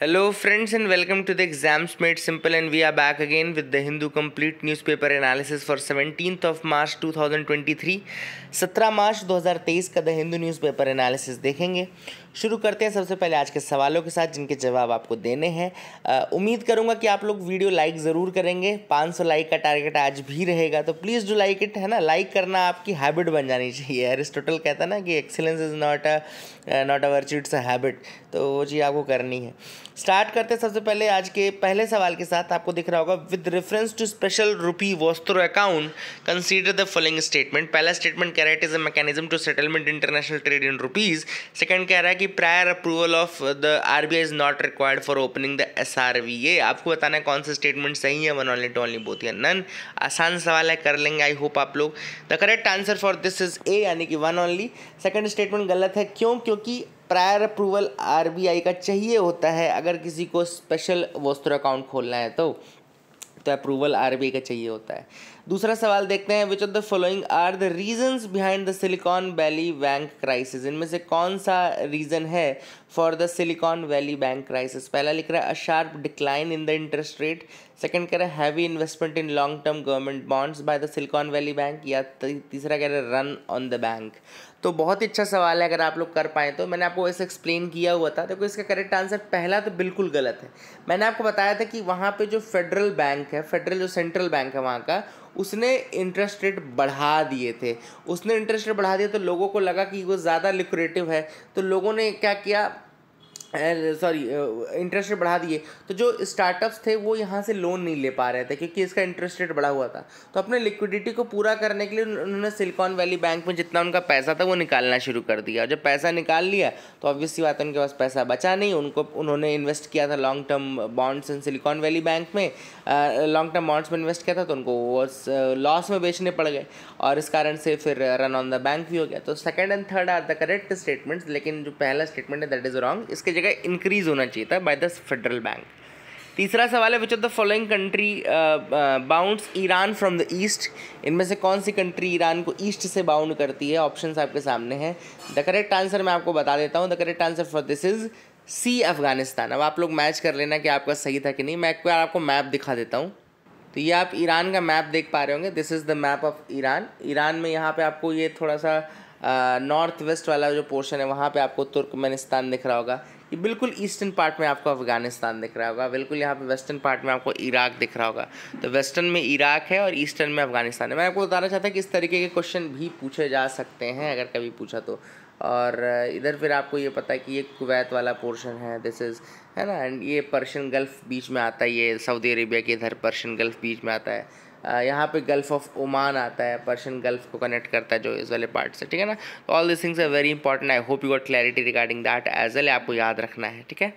Hello friends and welcome to the exams made simple and we are back again with the Hindu complete newspaper analysis for seventeen of March 2023 17 मार्च 2023 का the Hindu newspaper analysis देखेंगे शुरू करते हैं सबसे पहले आज के सवालों के साथ जिनके जवाब आपको देने हैं उम्मीद करूंगा कि आप लोग वीडियो लाइक ज़रूर करेंगे 500 लाइक का टारगेट आज भी रहेगा तो प्लीज़ डू लाइक इट है ना लाइक करना आपकी हैबिट बन जानी चाहिए एरिस्टोटल कहता है ना कि excellence is not a not a virtue it's a habit तो वो चीज़ आपको करनी है स्टार्ट करते हैं सबसे पहले आज के पहले सवाल के साथ आपको दिख रहा होगा with reference to special rupee vostro account consider the following statement पहला स्टेटमेंट कह रहा है it is a mechanism to settlement international trade in rupees second कह रहा है कि prior approval of the R B I is not required for opening the S R V ये आपको बताना है कौन सा स्टेटमेंट सही है one only two only both या नन आसान सवाल है कर लेंगे आई होप आप लोग the correct answer for this is A यानी कि वन ऑनली सेकेंड स्टेटमेंट गलत है क्यों क्योंकि prior approval R B I का चाहिए होता है अगर किसी को स्पेशल वस्त्र अकाउंट खोलना है तो तो अप्रूवल आई का चाहिए होता है दूसरा सवाल देखते हैं which of the following are the reasons behind the Silicon Valley Bank crisis इनमें से कौन सा रीज़न है for the Silicon Valley Bank crisis पहला लिख रहा है a sharp decline in the interest rate second कह रहा है heavy investment in long term government bonds by the Silicon Valley Bank या तीसरा कह रहा है रन ऑन द बैंक तो बहुत ही अच्छा सवाल है अगर आप लोग कर पाए तो मैंने आपको ऐसे एक्सप्लेन किया हुआ था देखो इसका करेक्ट आंसर पहला तो बिल्कुल गलत है मैंने आपको बताया था कि वहाँ पे जो फेडरल बैंक है फेडरल जो सेंट्रल बैंक है वहाँ का उसने इंटरेस्ट रेट बढ़ा दिए थे उसने इंटरेस्ट रेट बढ़ा दिया तो लोगों को लगा कि वो ज़्यादा लिक्रेटिव है तो लोगों ने क्या किया सॉरी इंटरेस्ट रेट बढ़ा दिए तो जो स्टार्टअप्स थे वो यहाँ से लोन नहीं ले पा रहे थे क्योंकि इसका इंटरेस्ट रेट बढ़ा हुआ था तो अपने लिक्विडिटी को पूरा करने के लिए उन्होंने सिलिकॉन वैली बैंक में जितना उनका पैसा था वो निकालना शुरू कर दिया और जब पैसा निकाल लिया तो ऑब्वियस सी बात उनके पास पैसा बचा नहीं उनको उन्होंने इन्वेस्ट किया था long term bonds in Silicon Valley Bank में लॉन्ग टर्म बॉन्ड्स में इन्वेस्ट किया था तो उनको वो लॉस में बेचने पड़ गए और इस कारण से फिर रन ऑन द बैंक भी हो गया तो second and third are the correct statements लेकिन जो पहला स्टेटमेंट है दैट इज़ रॉन्ग इसके जगह इंक्रीज होना चाहिए था बाय द फेडरल बैंक तीसरा सवाल है which of the following country bound Iran from the east इनमें से कौन सी कंट्री ईरान को ईस्ट से बाउंड करती है ऑप्शन आपके सामने हैं द करेक्ट आंसर मैं आपको बता देता हूँ the correct answer for this is C Afghanistan अब आप लोग मैच कर लेना कि आपका सही था कि नहीं मैं एक बार आपको मैप दिखा देता हूँ तो ये आप ईरान का मैप देख पा रहे होंगे this is the map of Iran Iran में यहाँ पे आपको ये थोड़ा सा नॉर्थ uh, वेस्ट वाला जो पोर्शन है वहाँ पे आपको तुर्कमेनिस्तान दिख रहा होगा ये बिल्कुल ईस्टर्न पार्ट में आपको अफगानिस्तान दिख रहा होगा बिल्कुल यहाँ पे वेस्टर्न पार्ट में आपको इराक दिख रहा होगा तो वेस्टर्न में इराक है और ईस्टर्न में अफगानिस्तान है मैं आपको बताना चाहता हूँ कि इस तरीके के क्वेश्चन भी पूछे जा सकते हैं अगर कभी पूछा तो और इधर फिर आपको ये पता है कि ये कुवैत वाला पोर्शन है दिस इज़ है ना एंड ये पर्शियन गल्फ़ बीच में आता है ये सऊदी अरेबिया के इधर पर्शियन गल्फ़ बीच में आता है यहाँ पे गल्फ़ ऑफ ओमान आता है पर्शियन गल्फ़ को कनेक्ट करता है जो इस वाले पार्ट से ठीक है ना all this things are very important I hope you got clarity regarding that as well आपको याद रखना है ठीक है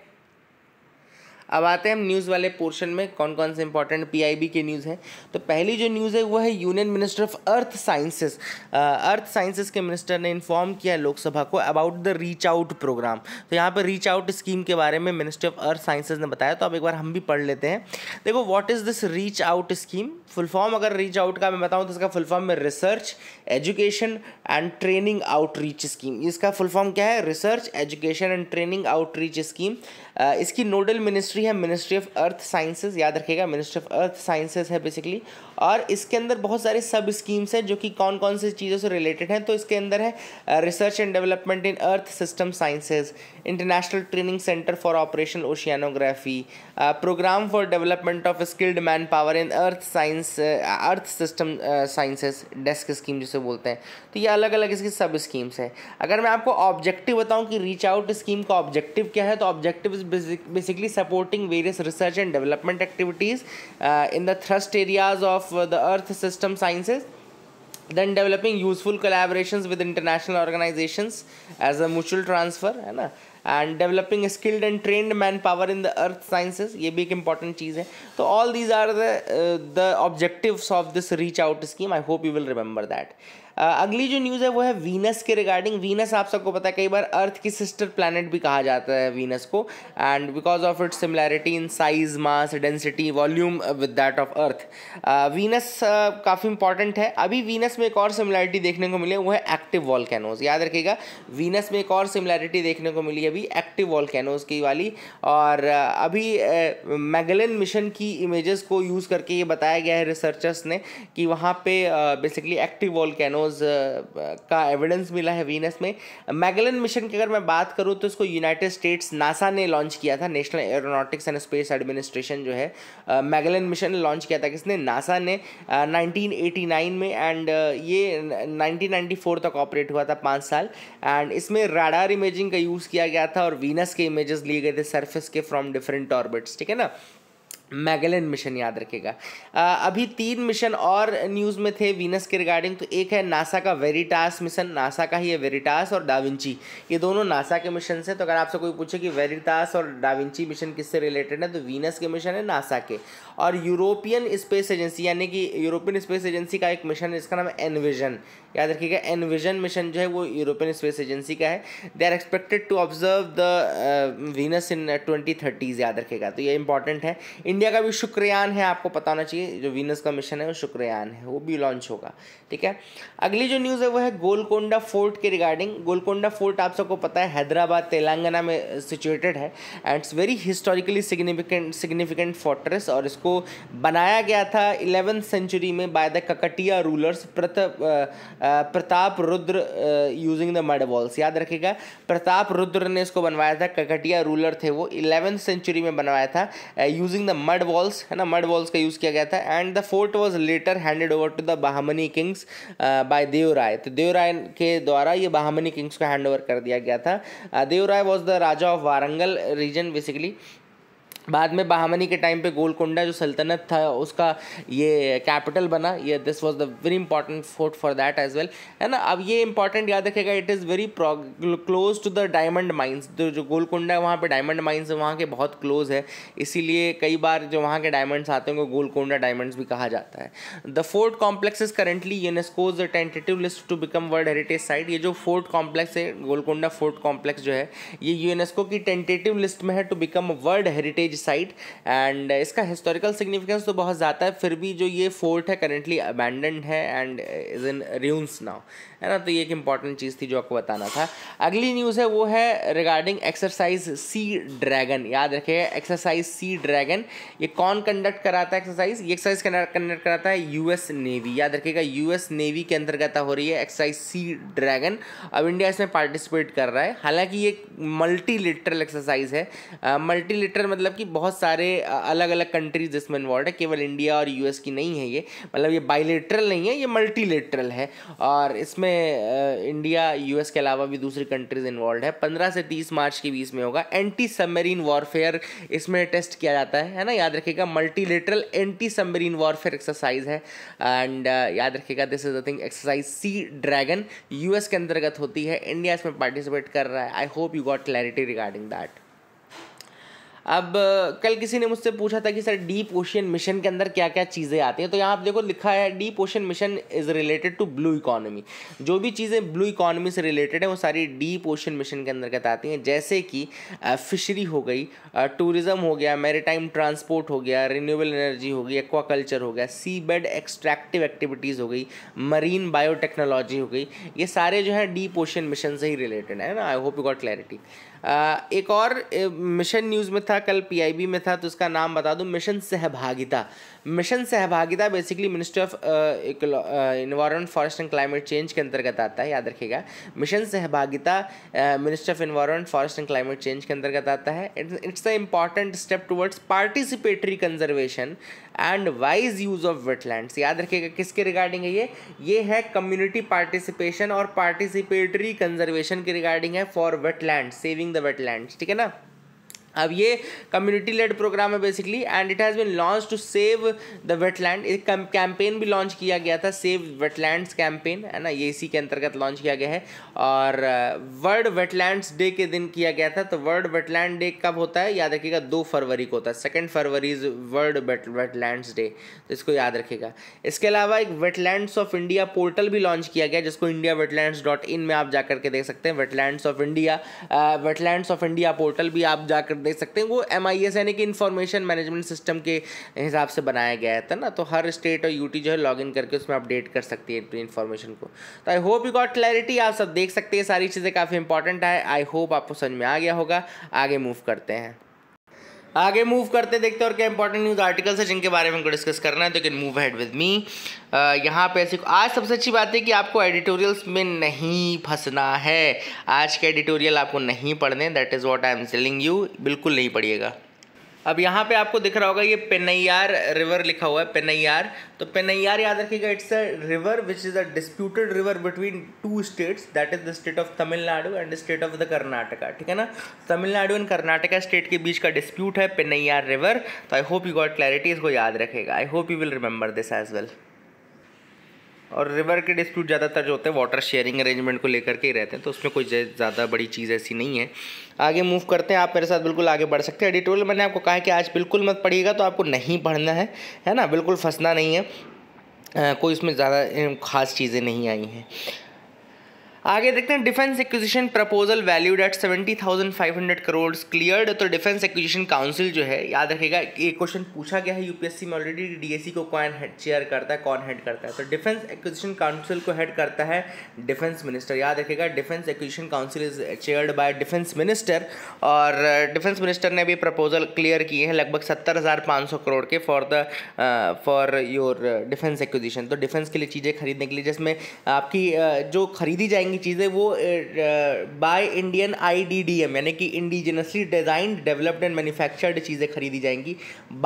अब आते हैं हम न्यूज़ वाले पोर्शन में कौन कौन से इंपॉर्टेंट पीआईबी के न्यूज़ हैं तो पहली जो न्यूज़ है वो है union minister of earth sciences earth sciences के मिनिस्टर ने इन्फॉर्म किया लोकसभा को about the reach out programme तो यहाँ पर रीच आउट स्कीम के बारे में मिनिस्ट्री ऑफ अर्थ साइंसेज ने बताया तो अब एक बार हम भी पढ़ लेते हैं देखो what is this reach out scheme full form अगर रीच आउट का मैं बताऊँ तो इसका फुल फॉर्म है research education and training outreach scheme इसका फुल फॉर्म क्या है research education and training outreach scheme इसकी नोडल मिनिस्ट्री मिनिस्ट्री है मिनिस्ट्री ऑफ अर्थ साइंसेज याद रखिएगा मिनिस्ट्री ऑफ अर्थ साइंसेज है बेसिकली और इसके अंदर बहुत सारे सब स्कीम्स हैं जो कि कौन कौन सी चीज़ों से रिलेटेड हैं तो इसके अंदर है research and development in earth system sciences international training centre for operation oceanography programme for development of skilled man power in earth science earth system sciences desk scheme जिसे बोलते हैं तो ये अलग अलग इसकी सब स्कीम्स हैं अगर मैं आपको ऑब्जेक्टिव बताऊँ कि रीच आउट स्कीम का ऑब्जेक्टिव क्या है तो objective is basically support various research and development activities uh, in the thrust areas of uh, the earth system sciences then developing useful collaborations with international organizations as a mutual transfer and developing skilled and trained manpower in the earth sciences ये भी एक important cheese So all these are uh, the objectives of this reach out scheme I hope you will remember that अगली जो news है वो है Venus के regarding Venus आप सबको पता है कई बार अर्थ की सिस्टर प्लानट भी कहा जाता है वीनस को and because of its similarity in size mass density volume with that of earth Venus काफ़ी इंपॉर्टेंट है अभी वीनस में एक और सिमिलैरिटी देखने को मिली वो है एक्टिव वॉलकैनोज याद रखिएगा वीनस में एक और सिमिलैरिटी देखने को मिली अभी एक्टिव वॉलकैनोज की वाली और uh, अभी मैगलिन uh, मिशन की इमेजेस को यूज़ करके ये बताया गया है रिसर्चर्स ने कि वहाँ पे basically active volcanoes uh, का एविडेंस मिला है वीनस में मैगलन मिशन की अगर मैं बात करूँ तो इसको यूनाइटेड स्टेट्स नासा ने लॉन्च किया था National Aeronautics and Space Administration जो है मैगलन मिशन लॉन्च किया था किसने नासा ने नाइनटीन uh, में एंड uh, ये नाइनटीन तक ऑपरेट हुआ था पाँच साल एंड इसमें राडार इमेजिंग का यूज़ किया गया था और वीनस के इमेजेस लिए गए थे सर्फेस के फ्रॉम डिफरेंट ऑर्बिट्स ठीक है ना मैगलन मिशन याद रखेगा अभी तीन मिशन और न्यूज़ में थे वीनस के रिगार्डिंग तो एक है नासा का वेरिटास मिशन नासा का ही है वेरिटास और डाविंची ये दोनों नासा के मिशन हैं तो अगर आपसे कोई पूछे कि वेरिटास और डाविंची मिशन किससे रिलेटेड है तो वीनस के मिशन है नासा के और यूरोपियन स्पेस एजेंसी यानी कि यूरोपियन स्पेस एजेंसी का एक मिशन है जिसका नाम है एनविजन याद रखिएगा एनविजन मिशन जो है वो यूरोपियन स्पेस एजेंसी का है they are expected to observe the Venus in twenty thirties याद रखेगा तो ये इंपॉर्टेंट है इंडिया का भी शुक्रयान है आपको पता होना चाहिए जो वीनस का मिशन है वो शुक्रयान है वो भी लॉन्च होगा ठीक है अगली जो न्यूज़ है वो है गोलकोंडा फोर्ट के रिगार्डिंग गोलकोंडा फोर्ट आप सबको पता है हैदराबाद तेलंगाना में सिचुएटेड है and it's very historically significant significant fortress और इसको बनाया गया था इलेवेंथ सेंचुरी में by the Kakatiya rulers Pratap Rudra using the mud walls याद रखेगा प्रताप रुद्र ने इसको बनवाया था ककटिया रूलर थे वो इलेवेंथ सेंचुरी में बनवाया था यूजिंग द मड वॉल्स है ना मड वॉल्स का यूज़ किया गया था and the fort was later handed over to the Bahmani kings by Devaraya तो देवराय के द्वारा ये बहामनी किंग्स को हैंड ओवर कर दिया गया था Devaraya was the raja of Warangal region basically बाद में बहामनी के टाइम पे गोलकुंडा जो सल्तनत था उसका ये कैपिटल बना ये this was the very important fort for that as well है ना अब ये इंपॉर्टेंट याद रखेगा it is very close to the diamond mines तो जो गोलकुंडा है वहाँ पे डायमंड माइंस है वहाँ के बहुत क्लोज है इसीलिए कई बार जो वहाँ के डायमंड्स आते हैं उनको गोलकुंडा डायमंड्स भी कहा जाता है the fort complex is currently UNESCO's tentative list to become world heritage site ये जो फोर्ट कॉम्प्लेक्स है गोलकुंडा फोर्ट कॉम्प्लेक्स जो है ये यूनेस्को की टेंटेटिव लिस्ट में है to become world heritage heritage site and इसका हिस्टोरिकल सिग्निफिकेंस तो बहुत ज़्यादा है फिर भी जो ये फोर्ट है करेंटली अबेंडेंड है and is in ruins now है ना तो ये एक इंपॉर्टेंट चीज़ थी जो आपको बताना था अगली न्यूज़ है वो है रिगार्डिंग एक्सरसाइज सी ड्रैगन याद रखिए एक्सरसाइज सी ड्रैगन ये कौन कंडक्ट कराता है एक्सरसाइज ये एक्सरसाइज कंडक्ट कराता है यूएस नेवी याद रखिएगा यूएस नेवी के अंतर्गत हो रही है एक्सरसाइज सी ड्रैगन अब इंडिया इसमें पार्टिसिपेट कर रहा है हालांकि ये मल्टीलिटरल एक्सरसाइज है मल्टी uh, मतलब कि कि बहुत सारे अलग अलग कंट्रीज इसमें इन्वॉल्व है केवल इंडिया और यूएस की नहीं है ये मतलब ये बाइलेटरल नहीं है ये मल्टीलेटरल है और इसमें इंडिया यूएस के अलावा भी दूसरी कंट्रीज इन्वॉल्व है पंद्रह से तीस मार्च के बीच में होगा एंटी सबमरीन वॉरफेयर इसमें टेस्ट किया जाता है है ना याद रखेगा multilateral anti submarine warfare exercise है एंड याद रखेगा this is the thing exercise sea dragon US के अंतर्गत होती है इंडिया इसमें पार्टिसिपेट कर रहा है I hope you got clarity regarding that अब कल किसी ने मुझसे पूछा था कि सर डीप ओशियन मिशन के अंदर क्या क्या चीज़ें आती हैं तो यहाँ आप देखो लिखा है deep ocean mission is related to blue economy जो भी चीज़ें ब्लू इकोनॉमी से रिलेटेड है वो सारी डीप ओशियन मिशन के अंदर क्या आती हैं जैसे कि फिशरी हो गई टूरिज़्म हो गया मेरीटाइम ट्रांसपोर्ट हो गया रिन्यूएबल एनर्जी हो गई एक्वाकल्चर हो गया सी बेड एक्सट्रैक्टिव एक्टिविटीज़ हो गई मरीन बायोटेक्नोलॉजी हो गई ये सारे जो है डीप ओशियन मिशन से ही रिलेटेड है ना I hope you got clarity एक और मिशन न्यूज़ में था कल पीआईबी में था तो उसका नाम बता दूँ mission Sahbhagita mission Sahbhagita basically ministry of environment forest and climate change के अंतर्गत आता है याद रखिएगा mission Sahbhagita ministry of environment forest and climate change के अंतर्गत आता है it's a important step towards participatory conservation and wise use of wetlands याद रखिएगा किसके रिगार्डिंग है ये ये है कम्युनिटी पार्टिसिपेशन और पार्टिसिपेटरी कंजर्वेशन के रिगार्डिंग है for wetland saving the wetland ठीक है ना अब ये कम्युनिटी लेड प्रोग्राम है basically and it has been launch to save the wetland एक कैंपेन भी लॉन्च किया गया था सेव वेटलैंड्स कैंपेन है ना ये इसी के अंतर्गत लॉन्च किया गया है और वर्ल्ड वेटलैंड्स डे के दिन किया गया था तो वर्ल्ड वेटलैंड डे कब होता है याद रखिएगा दो फरवरी को होता है second February is world wetlands day तो इसको याद रखिएगा इसके अलावा एक वेटलैंड्स ऑफ इंडिया पोर्टल भी लॉन्च किया गया जिसको इंडिया वेटलैंड्स डॉट इन में आप जाकर के देख सकते हैं wetlands of India wetlands of India portal भी आप जाकर देख सकते हैं वो एम आई एस यानी कि इन्फॉर्मेशन मैनेजमेंट सिस्टम के हिसाब से बनाया गया था ना तो हर स्टेट और यूटी जो है इन करके उसमें अपडेट कर सकती है अपनी इन्फॉर्मेशन को तो I hope you got clarity आप सब देख सकते हैं सारी चीज़ें काफ़ी इंपॉर्टेंट है आई होप आपको समझ में आ गया होगा आगे मूव करते हैं आगे मूव करते देखते और क्या इंपॉर्टेंट न्यूज़ आर्टिकल्स है जिनके बारे में हमको डिस्कस करना है तो can move ahead with me यहाँ पे ऐसे आज सबसे अच्छी बात है कि आपको एडिटोरियल्स में नहीं फंसना है आज के एडिटोरियल आपको नहीं पढ़ने that is what I am telling you बिल्कुल नहीं पढ़िएगा अब यहाँ पे आपको दिख रहा होगा ये पेनैयार रिवर लिखा हुआ है पेनैयार तो पेनैयार याद रखिएगा it's a river which is a disputed river between two states that is the state of Tamil Nadu and state of the Karnataka ठीक है ना तमिलनाडु एंड कर्नाटका स्टेट के बीच का डिस्प्यूट है पेनैयार रिवर तो I hope you got clarity इसको याद रखेगा I hope you will remember this as well और रिवर के डिस्प्यूट ज़्यादातर जो होते हैं वाटर शेयरिंग अरेंजमेंट को लेकर के ही रहते हैं तो उसमें कोई ज़्यादा बड़ी चीज़ ऐसी नहीं है आगे मूव करते हैं आप मेरे साथ बिल्कुल आगे बढ़ सकते हैं एडिटोरियल मैंने आपको कहा है कि आज बिल्कुल मत पढ़िएगा तो आपको नहीं पढ़ना है है ना बिल्कुल फंसना नहीं है आ, कोई इसमें ज़्यादा खास चीज़ें नहीं आई हैं आगे देखते हैं defence acquisition proposal valued at seventy thousand five hundred crore cleared तो डिफेंस एक्विजिशन काउंसिल जो है याद रखेगा ये क्वेश्चन पूछा गया है यूपीएससी में ऑलरेडी डीएसी को कौन हेड चेयर करता है कौन हेड करता है तो डिफेंस एक्विजिशन काउंसिल को हेड करता है डिफेंस मिनिस्टर याद रखेगा defence acquisition council is chaired by defence minister और डिफेंस मिनिस्टर ने भी प्रपोजल क्लियर किए हैं लगभग सत्तर हज़ार पाँच सौ करोड़ के for the for your defence acquisition तो डिफेंस के लिए चीज़ें खरीदने के लिए जिसमें आपकी uh, जो खरीदी जाएंगी की चीज़ें वो बाय इंडियन आईडीडीएम यानी कि indigenously designed developed and manufactured चीज़ें खरीदी जाएंगी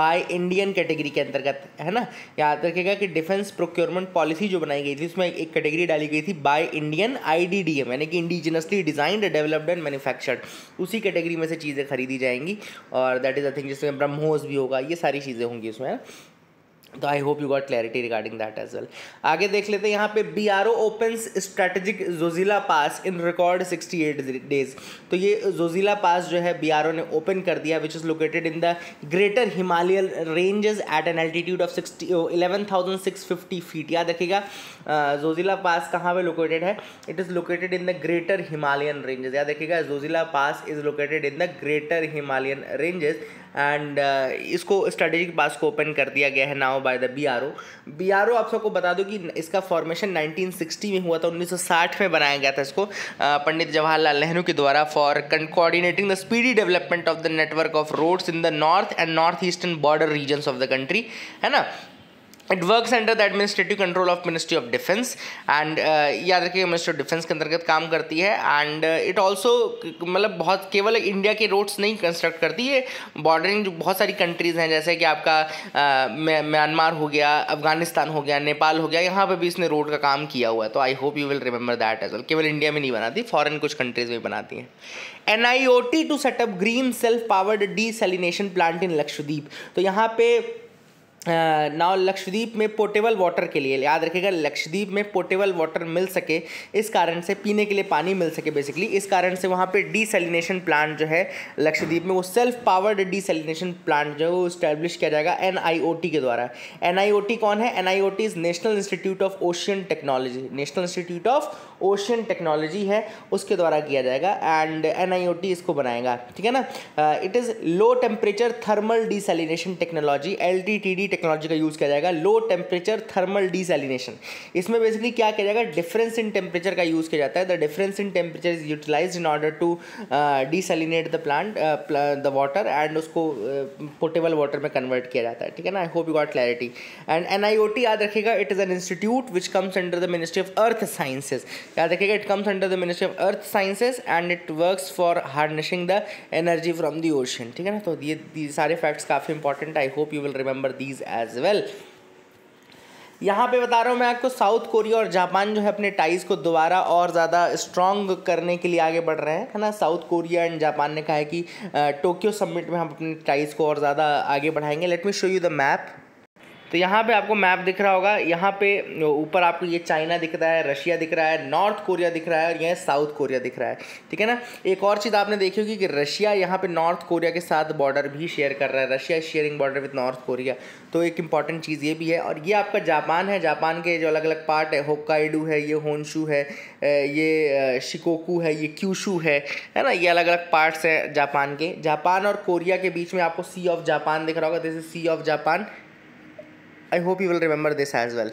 बाय इंडियन कैटेगरी के अंतर्गत है ना याद रखेगा कि डिफेंस प्रोक्योरमेंट पॉलिसी जो बनाई गई थी उसमें एक कैटेगरी डाली गई थी बाय इंडियन आईडीडीएम यानी कि indigenously designed developed and manufactured उसी कैटेगरी में से चीज़ें खरीदी जाएंगी और दैट इज़ अ थिंग जिसमें ब्रह्मोस भी होगा ये सारी चीज़ें होंगी उसमें तो I hope you got clarity regarding that as well आगे देख लेते हैं यहाँ पे B R O open strategic Zojila pass in record eight days तो ये जोजिला पास जो है बी आर ओ ने ओपन कर दिया which is located in the greater Himalayan ranges at an altitude of sixty eleven thousand six fifty feet याद रखेगा जोजिला पास कहाँ पर लोकेटेड है it is located in the greater Himalayan ranges याद रखेगा Zojila pass is located in the greater Himalayan ranges and uh, इसको strategic pass को open कर दिया गया है now by the B R O B R O आप सबको बता दो कि इसका फॉर्मेशन 1960 में हुआ था 1960 में बनाया गया था इसको uh, पंडित जवाहरलाल नेहरू के द्वारा for coordinating the speedy development of the network of roads in the north and north eastern border region of the country है ना it work under the administrative control of ministry of defence and याद रखिए ministry of defence के अंतर्गत काम करती है and it also मतलब बहुत केवल इंडिया के रोड्स नहीं कंस्ट्रक्ट करती है बॉर्डरिंग जो बहुत सारी कंट्रीज़ हैं जैसे कि आपका uh, म्यांमार हो गया अफगानिस्तान हो गया नेपाल हो गया यहाँ पर भी इसने रोड का काम किया हुआ है तो I hope you will remember that as well केवल इंडिया में नहीं बनाती फॉरन कुछ कंट्रीज़ में बनाती हैं N I O T to set up green self powered desalination plant in Lakshadweep तो यहाँ पे नाव लक्षद्वीप में पोर्टेबल वाटर के लिए याद रखिएगा लक्षद्वीप में पोर्टेबल वाटर मिल सके इस कारण से पीने के लिए पानी मिल सके बेसिकली इस कारण से वहाँ पे डीसेलिनेशन प्लांट जो है लक्षद्वीप में वो सेल्फ पावर्ड डीसेलिनेशन प्लांट जो है वो इस्टेब्लिश किया जाएगा एन के द्वारा एन कौन है N is national institute of ocean technology national institute of ocean technology है उसके द्वारा किया जाएगा एंड एन इसको बनाएगा ठीक है ना it is low temperature thermal desalination technology L T technology का यूज़ किया जाएगा लो टेम्परेचर थर्मल डिसलिनेशन इसमें बेसिकली क्या किया जाएगा डिफरेंस इन टेम्परेचर का यूज़ किया जाता है the difference in temperature is utilise in order to desalinate the plant the water and उसको पोर्टेबल uh, वाटर में कन्वर्ट किया जाता है ठीक है ना I hope you got clarity and N I O T याद रखेगा it is an institute which comes under the ministry of earth sciences याद रखेगा it comes under the ministry of earth sciences and it work for harnessing the energy from the ocean ठीक है ना तो ये सारे फैक्ट्स काफ़ी important I hope you will remember these as well यहाँ पे बता रहा हूँ मैं आपको साउथ कोरिया और जापान जो है अपने टाइज को दोबारा और ज़्यादा स्ट्रॉन्ग करने के लिए आगे बढ़ रहे हैं है ना साउथ कोरिया एंड जापान ने कहा है कि टोक्यो समिट में हम अपने टाइज को और ज़्यादा आगे बढ़ाएंगे let me show you the map तो यहाँ पे आपको मैप दिख रहा होगा यहाँ पे ऊपर आपको ये चाइना दिख रहा है रशिया दिख रहा है नॉर्थ कोरिया दिख रहा है और यहाँ साउथ कोरिया दिख रहा है ठीक है ना एक और चीज़ आपने देखी होगी कि रशिया यहाँ पे नॉर्थ कोरिया के साथ बॉर्डर भी शेयर कर रहा है Russia sharing border with North Korea तो एक इंपॉर्टेंट चीज़ ये भी है और ये आपका जापान है जापान के जो अलग अलग पार्ट है होकाइडू है ये होनशू है ये शिकोकू है ये क्यूशू है है ना ये अलग अलग पार्ट्स हैं जापान के जापान और कोरिया के बीच में आपको सी ऑफ जापान दिख रहा होगा जैसे sea of Japan I hope you will remember this as well.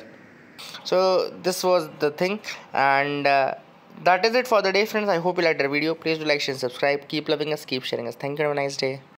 So this was the thing and uh, that is it for the day friends. I hope you liked our video. Please do like, share and subscribe. Keep loving us. Keep sharing us. Thank you. Have a nice day.